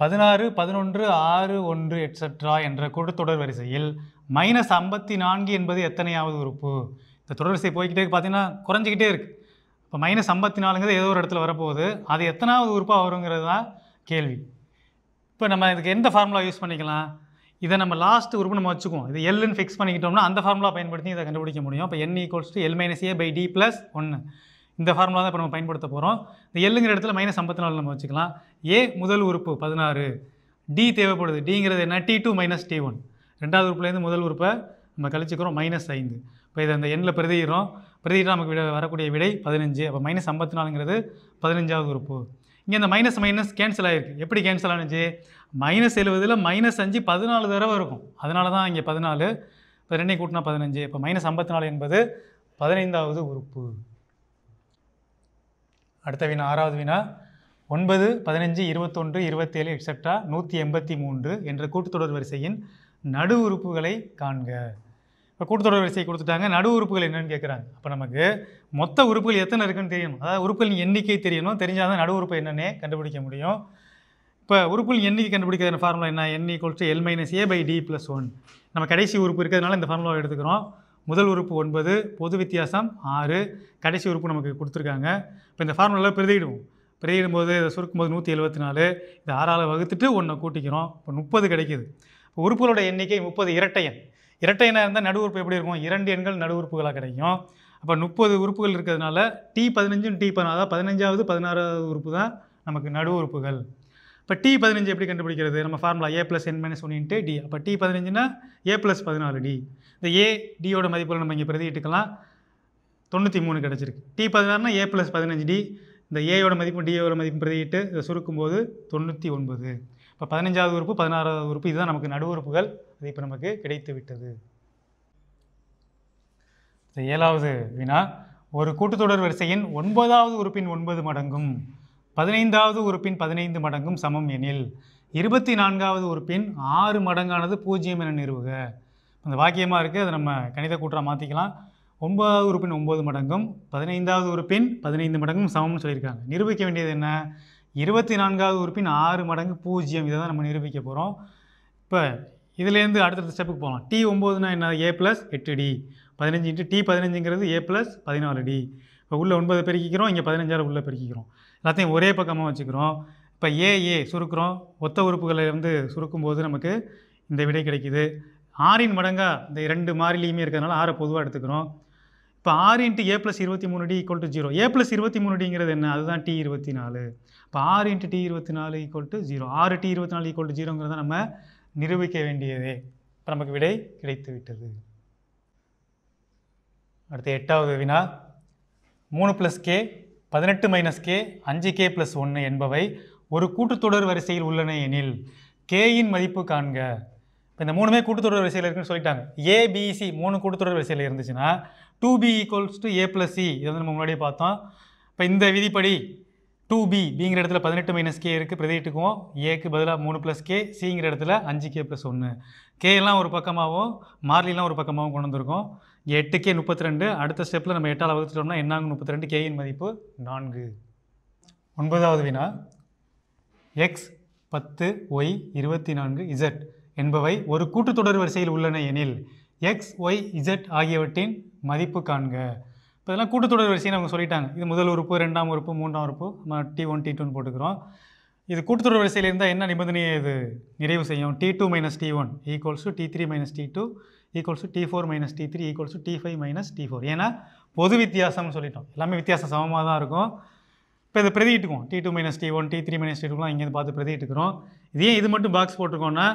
பதினாறு பதினொன்று ஆறு ஒன்று எட்ஸட்ரா என்ற கூட்டத்தொடர் வரிசையில் மைனஸ் ஐம்பத்தி நான்கு என்பது எத்தனையாவது உறுப்பு இந்த தொடர்வரிசை போய்கிட்டே பார்த்தீங்கன்னா குறைஞ்சிக்கிட்டே இருக்குது இப்போ மைனஸ் ஐம்பத்தி நாலுங்கிறது ஏதோ ஒரு இடத்துல வரப்போகுது அது எத்தனாவது உறுப்பாக வருங்கிறது தான் கேள்வி இப்போ நம்ம இதுக்கு எந்த ஃபார்முலா யூஸ் பண்ணிக்கலாம் இதை நம்ம லாஸ்ட் உறுப்பு நம்ம வச்சுக்குவோம் இது எல்லுன்னு ஃபிக்ஸ் பண்ணிக்கிட்டோம்னா அந்த ஃபார்முலா பயன்படுத்தி இதை கண்டுபிடிக்க முடியும் இப்போ N equals to L minus A by D plus ஒன்று இந்த ஃபார்முலா தான் இப்போ நம்ம பயன்படுத்த போகிறோம் இந்த எல்லுங்கிற இடத்துல மைனஸ் ஐம்பத்தி நாலு நம்ம வச்சுக்கலாம் ஏ முதல் உறுப்பு பதினாறு டி தேவைப்படுது டிங்கிறது என்ன T two minus T one ரெண்டாவது உறுப்புலேருந்து முதல் உறுப்பை நம்ம கழிச்சுக்கிறோம் மைனஸ் ஐந்து இப்போ இதை அந்த எண்ணில் பிரதிகிறோம் பிரதிகிட்டு நமக்கு விட வரக்கூடிய விடை பதினஞ்சு அப்போ மைனஸ் ஐம்பத்தி நாலுங்கிறது பதினஞ்சாவது உறுப்பு இங்கே அந்த மைனஸ் மைனஸ் கேன்சல் ஆகிருக்கு எப்படி கேன்சல் ஆனிச்சு மைனஸ் எழுபதில் மைனஸ் அஞ்சு பதினாலு தடவை இருக்கும் அதனால தான் இங்கே பதினாலு இப்போ ரெண்டையும் கூட்டினா பதினஞ்சு இப்போ மைனஸ் ஐம்பத்தி நாலு என்பது பதினைந்தாவது உறுப்பு அடுத்த வினா ஆறாவது வினா ஒன்பது பதினஞ்சு இருபத்தொன்று இருபத்தேழு எக்ஸட்ரா நூற்றி எண்பத்தி மூன்று என்ற கூட்டுத்தொடர் வரிசையின் நடு உறுப்புகளை காண்க இப்போ கூட்டுத்தொடர் வரிசையை கொடுத்துட்டாங்க நடு உறுப்புகள் என்னென்னு கேட்குறாங்க அப்போ நமக்கு மொத்த உறுப்புகள் எத்தனை இருக்குன்னு தெரியணும் அதாவது உறுப்புகளின் எண்ணிக்கை தெரியணும் தெரிஞ்சால் தான் நடு உறுப்பு என்னென்னே கண்டுபிடிக்க முடியும் இப்போ உறுப்புகளின் எண்ணிக்கை கண்டுபிடிக்கிற ஃபார்முலா என்ன N equal L minus A by D plus one நம்ம கடைசி உறுப்பு இருக்கிறதுனால இந்த ஃபார்முலாவை எடுத்துக்கிறோம் முதல் உறுப்பு ஒன்பது பொது வித்தியாசம் ஆறு கடைசி உறுப்பு நமக்கு கொடுத்துருக்காங்க இப்போ இந்த ஃபார்முலாவில் பிரதியிடுவோம் போது இதை போது நூற்றி எழுபத்தி நாலு இது ஆறால் வகுத்துட்டு ஒன்றை கூட்டிக்கிறோம் இப்போ முப்பது கிடைக்கிது இப்போ உறுப்புகளோட எண்ணிக்கை முப்பது இரட்டை எண் இரட்டை எண்ணாக இருந்தால் நடு உறுப்பு எப்படி இருக்கும் இரண்டு எண்கள் நடு உறுப்புகளாக கிடைக்கும் அப்போ முப்பது உறுப்புகள் இருக்கிறதுனால டி பதினஞ்சும் டி பதினாறு பதினஞ்சாவது பதினாறாவது உறுப்பு தான் நமக்கு நடு உறுப்புகள் இப்போ டி பதினஞ்சு எப்படி கண்டுபிடிக்கிறது நம்ம formula A plus N minus ஒன்று டி அப்போ டி பதினஞ்சுனா ஏ ப்ளஸ் பதினாலு டி இந்த ஏ டியோட மதிப்புகள் நம்ம இங்கே பிரதியிட்டுக்கலாம் தொண்ணூற்றி மூணு கிடச்சிருக்கு டி பதினாறுனா ஏ ப்ளஸ் பதினஞ்சு டி இந்த ஏயோட மதிப்பும் டியோட மதிப்பும் பிரதியிட்டு இதை சுருக்கும் போது தொண்ணூற்றி ஒன்பது இப்போ பதினஞ்சாவது உறுப்பு பதினாறாவது உறுப்பு இதுதான் நமக்கு நடு உறுப்புகள் அது இப்போ நமக்கு கிடைத்து விட்டது ஏழாவது வினா ஒரு கூட்டுத்தொடர் வரிசையின் ஒன்பதாவது உறுப்பின் ஒன்பது மடங்கும் பதினைந்தாவது உறுப்பின் பதினைந்து மடங்கும் சமம் எனில் இருபத்தி நான்காவது உறுப்பின் ஆறு மடங்கானது பூஜ்ஜியம் என நிறுவுக அந்த வாக்கியமாக இருக்குது அதை நம்ம கணித கூற்றாக மாற்றிக்கலாம் ஒன்பதாவது உறுப்பின் ஒம்பது மடங்கும் பதினைந்தாவது உறுப்பின் பதினைந்து மடங்கும் சமம்னு சொல்லியிருக்காங்க நிரூபிக்க வேண்டியது என்ன இருபத்தி நான்காவது உறுப்பின் ஆறு மடங்கு பூஜ்ஜியம் இதை தான் நம்ம நிரூபிக்க போகிறோம் இப்போ இதுலேருந்து அடுத்தடுத்த ஸ்டெப்புக்கு போகலாம் டி ஒம்போதுனா என்ன ஏ ப்ளஸ் எட்டு டி பதினஞ்சு இன்ட்டு டி பதினஞ்சுங்கிறது ஏ ப்ளஸ் பதினாலு டி இப்போ உள்ளே ஒன்பது பெருக்கிக்கிறோம் இங்கே பதினஞ்சாவது உள்ளே பெருக்கிக்கிறோம் எல்லாத்தையும் ஒரே பக்கமாக வச்சுக்கிறோம் இப்போ ஏ ஏ சுருக்கிறோம் ஒத்த உறுப்புகளை வந்து சுருக்கும் போது நமக்கு இந்த விடை கிடைக்கிது ஆறின் மடங்காக இந்த இரண்டு மாறிலையுமே இருக்கிறதுனால ஆறை பொதுவாக எடுத்துக்கிறோம் இப்போ ஆறு இன்ட்டு ஏ ப்ளஸ் இருபத்தி மூணு D equal to zero A plus இருபத்தி மூணு டிங்கிறது என்ன அதுதான் டி இருபத்தி நாலு இப்போ ஆறு இன்ட்டு டி இருபத்தி நாலு ஈக்குவல் டு ஜீரோ ஆறு டி இருபத்தி நாலு ஈக்குவல் டு ஜீரோங்கிறத நம்ம நிரூபிக்க வேண்டியதே இப்போ நமக்கு விடை கிடைத்து விட்டது அடுத்து எட்டாவது வினா மூணு ப்ளஸ் கே பதினெட்டு மைனஸ் கே அஞ்சு கே ப்ளஸ் ஒன்று என்பவை ஒரு கூட்டுத்தொடர் வரிசையில் உள்ளன எனில் கேயின் மதிப்பு காண்க இப்போ இந்த மூணுமே கூட்டுத்தொடர் வரிசையில் இருக்குன்னு சொல்லிட்டாங்க ஏபிசி மூணு கூட்டுத்தொடர் வரிசையில் இருந்துச்சுன்னா two B equals to A plus C இது வந்து நம்ம முன்னாடியே பார்த்தோம் இப்போ இந்த விதிப்படி டூ பி பிங்கிற இடத்துல பதினெட்டு மைனஸ் கே இருக்குது பிரதிட்டுக்குவோம் ஏக்கு பதிலாக மூணு ப்ளஸ் கே சிங்கிற இடத்துல அஞ்சு கே ப்ளஸ் ஒன்று கேலாம் ஒரு பக்கமாகவும் மார்லிலாம் ஒரு பக்கமாகவும் கொண்டு வந்திருக்கோம் எட்டு கே முப்பத்தி ரெண்டு அடுத்த ஸ்டெப்பில் நம்ம எட்டாவது வகுத்துட்டோம்னா என்னாங்க முப்பத்தி ரெண்டு கேயின் மதிப்பு நான்கு ஒன்பதாவது வினா எக்ஸ் பத்து ஒய் இருபத்தி நான்கு இசட் என்பவை ஒரு கூட்டுத்தொடர் வரிசையில் உள்ளன எனில் எக்ஸ் ஒய் இசட் ஆகியவற்றின் மதிப்பு காண்க இப்போ இதெல்லாம் கூட்டுத்தொடர் வரிசைன்னு அவங்க சொல்லிட்டாங்க இது முதல் உறுப்பு ரெண்டாம் உறுப்பு மூன்றாம் உறுப்பு நம்ம டி ஒன் டி டூன்னு போட்டுக்கிறோம் இது கூட்டுத்தொடர் வரிசையில் இருந்தால் என்ன நிபந்தனையை இது நிறைவு செய்யும் T two minus T one equals to T three minus T two equals T four minus T three equals T five minus T four ஏன்னா பொது வித்தியாசம்னு சொல்லிட்டோம் எல்லாமே வித்தியாசம் சமமாக தான் இருக்கும் இப்போ இதை பிரதிட்டுக்குவோம் T two minus T one T three minus T டூலாம் இங்கேருந்து பார்த்து பிரதிட்டுக்கிறோம் இதே இது மட்டும் பாக்ஸ் போட்டிருக்கோம்னா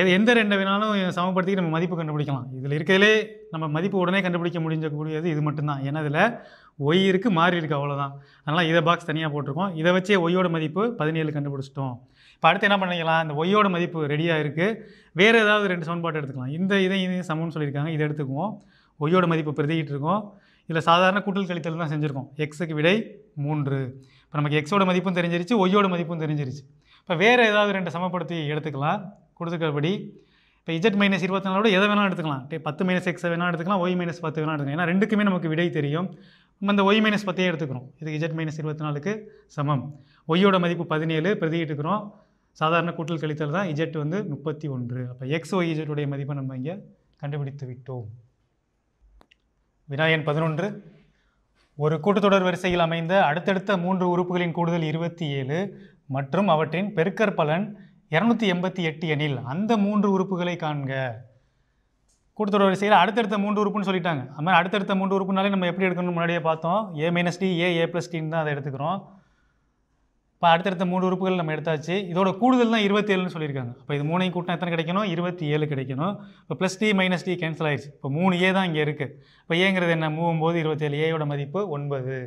எது எந்த ரெண்டை வேணாலும் சமப்படுத்தி நம்ம மதிப்பு கண்டுபிடிக்கலாம் இதில் இருக்கிறதுலே நம்ம மதிப்பு உடனே கண்டுபிடிக்க முடிஞ்சக்கூடியது இது மட்டும்தான் ஏன்னா இதில் ஒய் இருக்குது மாறி இருக்குது அவ்வளோதான் அதனால் இதை பாக்ஸ் தனியாக போட்டிருக்கோம் இதை வச்சே ஒய்யோட மதிப்பு பதினேழு கண்டுபிடிச்சிட்டோம் இப்போ அடுத்து என்ன பண்ணிக்கலாம் இந்த ஒய்யோட மதிப்பு ரெடியாக இருக்குது வேறு ஏதாவது ரெண்டு சமன்பாடு எடுத்துக்கலாம் இந்த இதை இதையும் சமம்னு சொல்லியிருக்காங்க இதை எடுத்துக்குவோம் ஒய்யோட மதிப்பு பிரதிக்கிட்டு இருக்கோம் இதில் சாதாரண கூட்டல் கழித்தல் தான் செஞ்சுருக்கோம் எக்ஸுக்கு விடை மூன்று இப்போ நமக்கு எக்ஸோட மதிப்பும் தெரிஞ்சிருச்சு ஒய்யோட மதிப்பும் தெரிஞ்சிருச்சு இப்போ வேறு ஏதாவது ரெண்டு சமப்படுத்தி எடுத்துக்கலாம் கொடுத்துக்கிறபடி இப்போ இஜட் மைனஸ் இருபத்தி நாலோட எதை வேணாலும் எடுத்துக்கலாம் பத்து மைனஸ் எக்ஸை வேணால் எடுத்துக்கலாம் ஒய் மைனஸ் பத்து வேணால் எடுத்துக்கலாம் ஏன்னா ரெண்டுக்குமே நமக்கு விடை தெரியும் நம்ம இந்த ஒய் மைனஸ் பத்தையே எடுத்துக்கிறோம் இது இஜட் மைனஸ் இருபத்தி நாலுக்கு சமம் ஒய்யோட மதிப்பு பதினேழு பிரதியிட்டுக்கிறோம் சாதாரண கூட்டல் கழித்தல் தான் இஜெட் வந்து முப்பத்தி ஒன்று அப்போ எக்ஸ் ஒய் இஜெட்டுடைய மதிப்பை நம்ம இங்கே கண்டுபிடித்து விட்டோம் விநாயகன் பதினொன்று ஒரு கூட்டத்தொடர் வரிசையில் அமைந்த அடுத்தடுத்த மூன்று உறுப்புகளின் கூடுதல் இருபத்தி ஏழு மற்றும் அவற்றின் பெருக்கற்பலன் இரநூத்தி எண்பத்தி எட்டு எனில் அந்த மூன்று உறுப்புகளை காண்க கொடுத்துற வரிசையில் அடுத்தடுத்த மூன்று உறுப்புன்னு சொல்லிட்டாங்க அது மாதிரி அடுத்தடுத்த மூன்று உறுப்புனாலே நம்ம எப்படி எடுக்கணும்னு முன்னாடியே பார்த்தோம் A minus D A A plus டின்னு தான் அதை எடுத்துக்கிறோம் இப்போ அடுத்தடுத்த மூன்று உறுப்புகள் நம்ம எடுத்தாச்சு இதோட கூடுதல் தான் இருபத்தேழுன்னு சொல்லியிருக்காங்க அப்போ இது மூணையும் கூட்டினா எத்தனை கிடைக்கணும் இருபத்தி ஏழு கிடைக்கணும் இப்போ plus D minus D cancel ஆயிடுச்சு இப்போ மூணு ஏ தான் இங்கே இருக்குது இப்போ ஏங்கிறது என்ன மூவும்போது இருபத்தேழு ஏயோட மதிப்பு ஒன்பது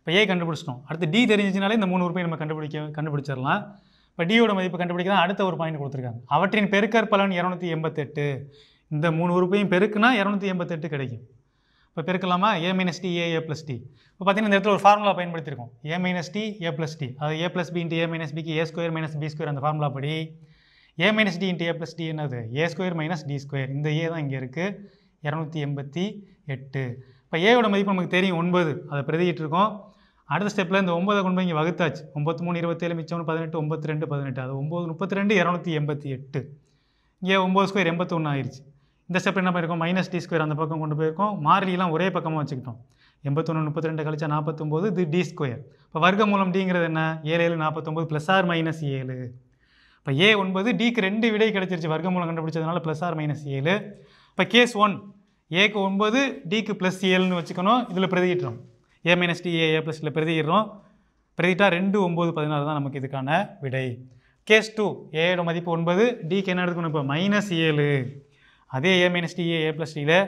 இப்போ ஏ கண்டுபிடிச்சிட்டோம் அடுத்து டி தெரிஞ்சிச்சுனாலே இந்த மூணு உறுப்பையும் நம்ம கண்டுபிடிக்க கண்டுபிடிச்சிடலாம் இப்போ டியோட மதிப்பு கண்டுபிடிக்க தான் அடுத்த ஒரு பாயிண்ட் கொடுத்துருக்காங்க அவற்றின் பெருக்கர் பலன் இரநூத்தி எண்பத்தெட்டு இந்த மூணு உறுப்பையும் பெருக்குனா இரநூத்தி எண்பத்தெட்டு கிடைக்கும் இப்போ பெருக்கலாமா A minus D A A plus D இப்போ பார்த்தீங்கன்னா இந்த இடத்துல ஒரு ஃபார்முலா பயன்படுத்தியிருக்கோம் A minus D A plus D அது A plus B into A minus பிக்கு A square minus B square அந்த ஃபார்முலா படி A minus D into A plus D என்னது A square minus D square இந்த A தான் இங்கே இருக்குது இரநூத்தி எண்பத்தி எட்டு இப்போ ஏயோட மதிப்பு நமக்கு தெரியும் ஒன்பது அதை பிரதிக்கிட்டு இருக்கோம் அடுத்த ஸ்டெப்பில் இந்த ஒம்பதை கொண்டு போய் இங்கே வகுத்தாச்சு ஒம்பத்தி மூணு இருபத்தேழு மிச்சம் பதினெட்டு ஒம்பத்தி ரெண்டு பதினெட்டு அது ஒம்பது முப்பத்தி ரெண்டு இரநூத்தி எண்பத்தி எட்டு இங்கே ஒம்பது ஸ்கொயர் எண்பத்தொன்று ஆயிடுச்சு இந்த ஸ்டெப் என்ன பண்ணியிருக்கோம் மைனஸ் டி ஸ்கொயர் அந்த பக்கம் கொண்டு போயிருக்கோம் மாறிலாம் ஒரே பக்கமாக வச்சுக்கிட்டோம் எண்பத்தொன்று முப்பத்தி ரெண்டு கழிச்சா நாற்பத்தொம்போது இது டி ஸ்கொயர் இப்போ வர்க்க மூலம் டிங்கிறது என்ன ஏழு ஏழு நாற்பத்தொம்போது ப்ளஸ் ஆர் மைனஸ் ஏழு இப்போ ஏ ஒன்பது டிக்கு ரெண்டு விடை கிடச்சிருச்சு வர்க்க மூலம் கண்டுபிடிச்சதுனால ப்ளஸ் ஆர் மைனஸ் ஏழு இப்போ கேஸ் ஒன் ஏக்கு ஒன்பது டிக்கு ப்ளஸ் ஏழுன்னு வச்சுக்கணும் இதில் பிரதிக்கிட்டோம் ஏ மைனஸ் டி ஏ ஏ ப்ளஸில் பிரதிடுறோம் பிரதிட்டா ரெண்டு ஒம்பது பதினாறு தான் நமக்கு இதுக்கான விடை கேஸ் டூ ஏயோட மதிப்பு ஒன்பது டிக்கு என்ன எடுத்துக்கணும் இப்போ மைனஸ் ஏழு அதே a minus D A A plus டியில்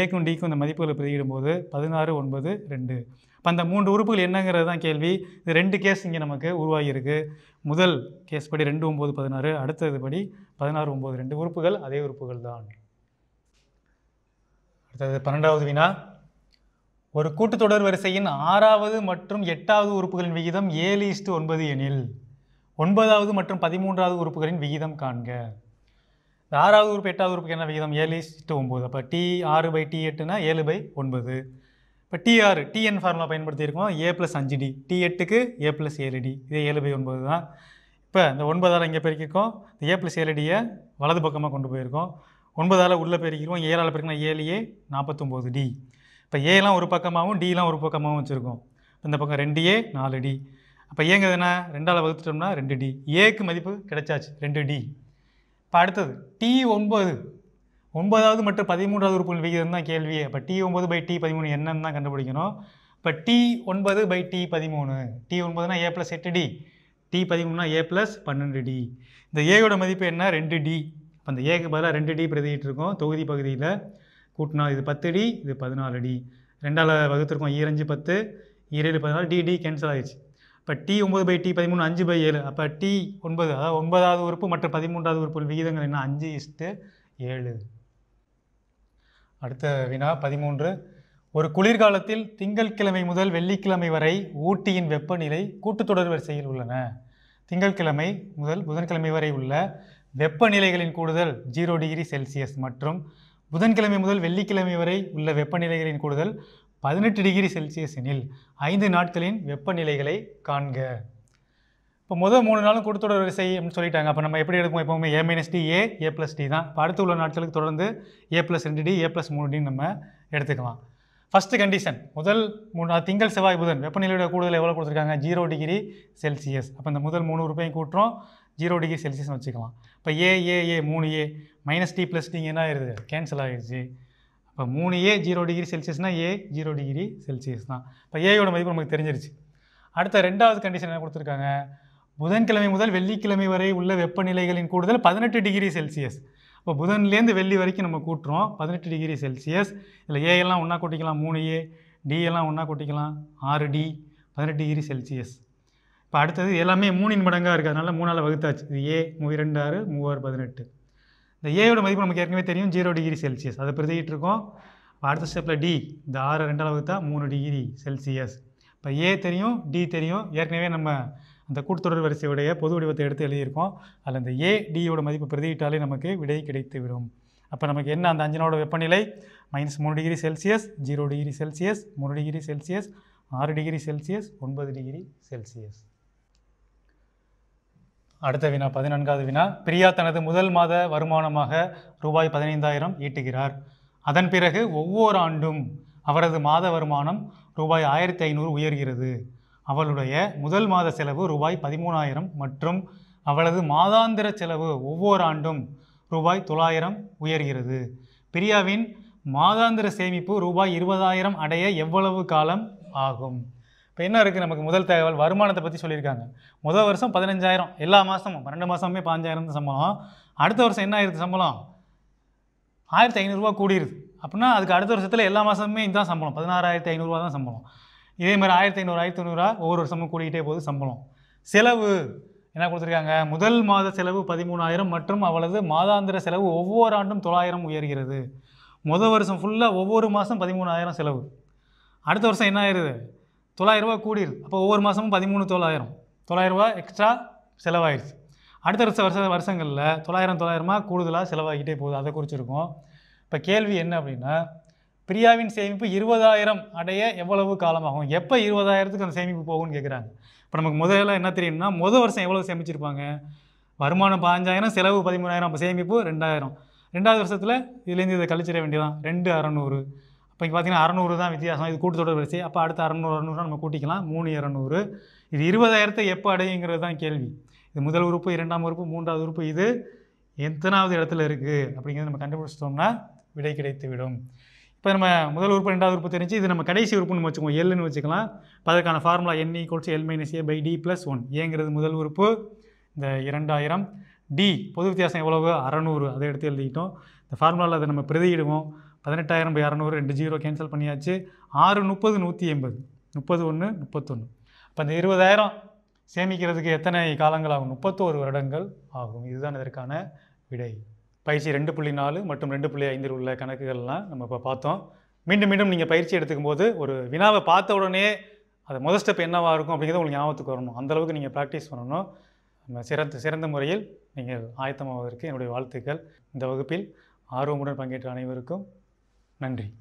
ஏக்கும் டிக்கும் இந்த மதிப்புகளை பிரதிடும்போது பதினாறு ஒன்பது ரெண்டு இப்போ அந்த மூன்று உறுப்புகள் என்னங்கிறது தான் கேள்வி இது ரெண்டு கேஸ் இங்கே நமக்கு உருவாகியிருக்கு முதல் கேஸ் படி ரெண்டு ஒம்பது பதினாறு அடுத்தது படி பதினாறு ஒம்பது ரெண்டு உறுப்புகள் அதே உறுப்புகள் தான் அடுத்தது பன்னெண்டாவது வினா ஒரு கூட்டுத்தொடர் வரிசையின் ஆறாவது மற்றும் எட்டாவது உறுப்புகளின் விகிதம் ஏழு இஸ்டு ஒன்பது எனில் ஒன்பதாவது மற்றும் பதிமூன்றாவது உறுப்புகளின் விகிதம் காண்க ஆறாவது உறுப்பு எட்டாவது உறுப்புக்கு என்ன விகிதம் ஏழு இஸ்டு ஒம்பது அப்போ டி ஆறு பை டி எட்டுனா ஏழு பை ஒன்பது இப்போ டிஆர் டிஎன் ஃபார்முலா பயன்படுத்தியிருக்கோம் ஏ ப்ளஸ் அஞ்சு டி டி எட்டுக்கு ஏ ப்ளஸ் ஏழு டி இதே ஏழு பை ஒன்பது தான் இப்போ இந்த ஒன்பதால் இங்கே பெருக்கிருக்கோம் இந்த ஏ ப்ளஸ் ஏழு டியை வலது பக்கமாக கொண்டு போயிருக்கோம் ஒன்பதால் உள்ளே பெருக்கிறோம் ஏழால் பெருக்கினா ஏழு ஏ நாற்பத்தொம்போது டி இப்போ ஏலாம் ஒரு பக்கமாகவும் டிலாம் ஒரு பக்கமாகவும் வச்சுருக்கோம் இந்த பக்கம் ரெண்டு ஏ நாலு டி அப்போ ஏங்கிறது என்ன ரெண்டால் வகுத்துட்டோம்னா ரெண்டு டி ஏக்கு மதிப்பு கிடைச்சாச்சு ரெண்டு டி இப்போ அடுத்தது டி ஒன்பது ஒன்பதாவது மற்றும் பதிமூன்றாவது உறுப்புகள் விகிதம் தான் கேள்வியே அப்போ டி ஒன்பது பை டி பதிமூணு என்னன்னு தான் கண்டுபிடிக்கணும் இப்போ டி ஒன்பது பை டி பதிமூணு டி ஒன்பதுனா ஏ ப்ளஸ் எட்டு டி டி பதிமூணுனா ஏ ப்ளஸ் பன்னெண்டு டி இந்த ஏயோட மதிப்பு என்ன ரெண்டு டி இப்போ அந்த ஏக்கு பதிலாக ரெண்டு டி பிரதிகிட்டு இருக்கோம் தொகுதி பகுதியில் கூட்டினா இது பத்து டி இது பதினாலு டி ரெண்டாவது வகுத்திருக்கும் ஈரஞ்சு பத்து ஈரேழு பதினாலு டி டி கேன்சல் ஆகிடுச்சு இப்போ டி ஒம்பது பை டி பதிமூணு அஞ்சு பை ஏழு அப்போ டி ஒன்பது அதாவது ஒன்பதாவது உறுப்பு மற்ற பதிமூன்றாவது உறுப்பு விகிதங்கள் என்ன அஞ்சு இஸ்ட்டு ஏழு அடுத்த வினா பதிமூன்று ஒரு குளிர்காலத்தில் திங்கட்கிழமை முதல் வெள்ளிக்கிழமை வரை ஊட்டியின் வெப்பநிலை கூட்டுத்தொடர் வரிசையில் உள்ளன திங்கட்கிழமை முதல் புதன்கிழமை வரை உள்ள வெப்பநிலைகளின் கூடுதல் ஜீரோ டிகிரி செல்சியஸ் மற்றும் புதன்கிழமை முதல் வெள்ளிக்கிழமை வரை உள்ள வெப்பநிலைகளின் கூடுதல் பதினெட்டு டிகிரி செல்சியஸ் எனில் ஐந்து நாட்களின் வெப்பநிலைகளை காண்க இப்போ முதல் மூணு நாளும் கொடுத்தோட வரிசை அப்படின்னு சொல்லிட்டாங்க அப்போ நம்ம எப்படி எடுப்போம் எப்போவுமே a minus D A A plus d தான் இப்போ அடுத்து உள்ள நாட்களுக்கு தொடர்ந்து ஏ ப்ளஸ் ரெண்டு டி ஏ ப்ளஸ் மூணு டின்னு நம்ம எடுத்துக்கலாம் ஃபஸ்ட்டு கண்டிஷன் முதல் மூணு திங்கள் செவ்வாய் புதன் வெப்பநிலையோட கூடுதல் எவ்வளோ கொடுத்துருக்காங்க ஜீரோ டிகிரி செல்சியஸ் அப்போ இந்த முதல் மூணு ரூபாயும் கூட்டுறோம் ஜீரோ டிகிரி செல்சியஸ்னு வச்சுக்கலாம் இப்போ ஏ ஏ ஏ மூணு ஏ மைனஸ் டி ப்ளஸ் டிங்க என்ன ஆயிடுது கேன்சல் ஆகிடுச்சு இப்போ மூணு ஏ ஜீரோ டிகிரி செல்சியஸ்னால் ஏ ஜீரோ டிகிரி செல்சியஸ் தான் இப்போ ஏயோட மதிப்பு நமக்கு தெரிஞ்சிருச்சு அடுத்த ரெண்டாவது கண்டிஷன் என்ன கொடுத்துருக்காங்க புதன்கிழமை முதல் வெள்ளிக்கிழமை வரை உள்ள வெப்பநிலைகளின் கூடுதல் பதினெட்டு டிகிரி செல்சியஸ் இப்போ புதன்லேருந்து வெள்ளி வரைக்கும் நம்ம கூட்டுறோம் பதினெட்டு டிகிரி செல்சியஸ் இதில் ஏ எல்லாம் ஒன்றா கூட்டிக்கலாம் மூணு ஏ டி எல்லாம் ஒன்றா கூட்டிக்கலாம் ஆறு டி பதினெட்டு டிகிரி செல்சியஸ் இப்போ அடுத்தது எல்லாமே மூணின் மடங்காக இருக்கிறதுனால மூணால் வகுத்தாச்சு இது ஏ இரண்டு ஆறு மூவாறு பதினெட்டு இந்த ஏயோட மதிப்பு நமக்கு ஏற்கனவே தெரியும் ஜீரோ டிகிரி செல்சியஸ் அதை பிரதிக்கிட்டு இருக்கோம் அடுத்த ஸ்டெப்பில் டி இந்த ஆறு ரெண்டாவது வகுத்தா மூணு டிகிரி செல்சியஸ் இப்போ ஏ தெரியும் டி தெரியும் ஏற்கனவே நம்ம அந்த கூட்டுத்தொடர் வரிசையுடைய பொது வடிவத்தை எடுத்து எழுதியிருக்கோம் அதில் இந்த ஏ டியோட மதிப்பு பிரதிகிட்டாலே நமக்கு விடை கிடைத்து விடும் அப்போ நமக்கு என்ன அந்த அஞ்சனோட வெப்பநிலை மைனஸ் மூணு degree celsius zero degree celsius மூணு டிகிரி செல்சியஸ் ஆறு டிகிரி செல்சியஸ் ஒன்பது டிகிரி செல்சியஸ் அடுத்த வினா பதினான்காவது வினா பிரியா தனது முதல் மாத வருமானமாக ரூபாய் பதினைந்தாயிரம் ஈட்டுகிறார் அதன் பிறகு ஒவ்வொரு ஆண்டும் அவரது மாத வருமானம் ரூபாய் ஆயிரத்தி ஐநூறு உயர்கிறது அவளுடைய முதல் மாத செலவு ரூபாய் பதிமூணாயிரம் மற்றும் அவளது மாதாந்திர செலவு ஒவ்வொரு ஆண்டும் ரூபாய் தொள்ளாயிரம் உயர்கிறது பிரியாவின் மாதாந்திர சேமிப்பு ரூபாய் இருபதாயிரம் அடைய எவ்வளவு காலம் ஆகும் இப்போ என்ன இருக்குது நமக்கு முதல் தகவல் வருமானத்தை பற்றி சொல்லியிருக்காங்க முதல் வருஷம் பதினஞ்சாயிரம் எல்லா மாதமும் பன்னெண்டு மாதமே பாஞ்சாயிரம் சம்பளம் அடுத்த வருஷம் என்ன ஆயிருது சம்பளம் ஆயிரத்தி ஐநூறுரூவா கூடிடுது அப்படின்னா அதுக்கு அடுத்த வருஷத்தில் எல்லா மாதமுமே இதுதான் சம்பளம் பதினாறாயிரத்தி ஐநூறுரூவா தான் சம்பளம் இதே மாதிரி ஆயிரத்தி ஐநூறு ஆயிரத்தி ஐநூறுரூவா ஒவ்வொரு வருஷமும் கூடிக்கிட்டே போகுது சம்பளம் செலவு என்ன கொடுத்துருக்காங்க முதல் மாத செலவு பதிமூணாயிரம் மற்றும் அவளது மாதாந்திர செலவு ஒவ்வொரு ஆண்டும் தொள்ளாயிரம் உயர்கிறது முதல் வருஷம் ஃபுல்லாக ஒவ்வொரு மாதம் பதிமூணாயிரம் செலவு அடுத்த வருஷம் என்ன ஆயிடுது தொள்ளாயிரரூபா கூடிடுது அப்போ ஒவ்வொரு மாதமும் பதிமூணு தொள்ளாயிரம் தொள்ளாயிரரூபா எக்ஸ்ட்ரா செலவாயிடுச்சு அடுத்த வருஷ வருஷ வருஷங்களில் தொள்ளாயிரம் தொள்ளாயிரமா கூடுதலாக செலவாகிட்டே போகுது அதை குறிச்சிருக்கோம் இப்போ கேள்வி என்ன அப்படின்னா பிரியாவின் சேமிப்பு இருபதாயிரம் அடைய எவ்வளவு காலமாகும் எப்போ இருபதாயிரத்துக்கு அந்த சேமிப்பு போகும்னு கேட்குறாங்க இப்போ நமக்கு முதல்ல என்ன தெரியும்னா முதல் வருஷம் எவ்வளோ சேமிச்சிருப்பாங்க வருமானம் பாஞ்சாயிரம் செலவு பதிமூணாயிரம் அப்போ சேமிப்பு ரெண்டாயிரம் ரெண்டாவது வருஷத்தில் இதுலேருந்து இதை கழிச்சிட வேண்டியதான் ரெண்டு அறநூறு இப்போ பார்த்தீங்கன்னா அறநூறு தான் வித்தியாசம் இது கூட்டத்தொடர் வரிசை அப்போ அடுத்த அறநூறு அறநூறு நம்ம கூட்டிக்கலாம் மூணு இரநூறு இது இருபதாயிரத்தை எப்போ அடையுங்கிறது தான் கேள்வி இது முதல் உறுப்பு இரண்டாம் உறுப்பு மூன்றாவது உறுப்பு இது எத்தனாவது இடத்துல இருக்குது அப்படிங்கிறத நம்ம கண்டுபிடிச்சிட்டோம்னா விடை கிடைத்து விடும் இப்போ நம்ம முதல் உறுப்பு ரெண்டாவது உறுப்பு தெரிஞ்சு இது நம்ம கடைசி உறுப்புன்னு வச்சுக்கோங்க எல்னு வச்சுக்கலாம் இப்போ அதற்கான formula n equals l minus A by D plus one ஏங்கிறது முதல் உறுப்பு இந்த இரண்டாயிரம் டி பொது வித்தியாசம் எவ்வளவு அறநூறு அதை எடுத்து எழுதிக்கிட்டோம் இந்த ஃபார்முலாவில் அதை நம்ம பிரதியிடுவோம் பதினெட்டாயிரம் பை அறநூறு ரெண்டு ஜீரோ கேன்சல் பண்ணியாச்சு ஆறு முப்பது நூற்றி எண்பது முப்பது ஒன்று முப்பத்தொன்று இப்போ இந்த இருபதாயிரம் சேமிக்கிறதுக்கு எத்தனை காலங்கள் ஆகும் முப்பத்தோரு வருடங்கள் ஆகும் இதுதான் இதற்கான விடை பயிற்சி ரெண்டு புள்ளி நாலு மற்றும் ரெண்டு புள்ளி ஐந்தில் உள்ள கணக்குகள்லாம் நம்ம இப்போ பார்த்தோம் மீண்டும் மீண்டும் நீங்கள் பயிற்சி எடுத்துக்கும் போது ஒரு வினாவை பார்த்த உடனே அது முதல் ஸ்டெப் என்னவாக இருக்கும் அப்படிங்கிறது உங்களுக்கு ஞாபகத்துக்கு வரணும் அந்தளவுக்கு நீங்கள் ப்ராக்டிஸ் பண்ணணும் சிறந்த சிறந்த முறையில் நீங்கள் ஆயத்தமாவதற்கு என்னுடைய வாழ்த்துக்கள் இந்த வகுப்பில் ஆர்வமுடன் பங்கேற்ற அனைவருக்கும் நன்றி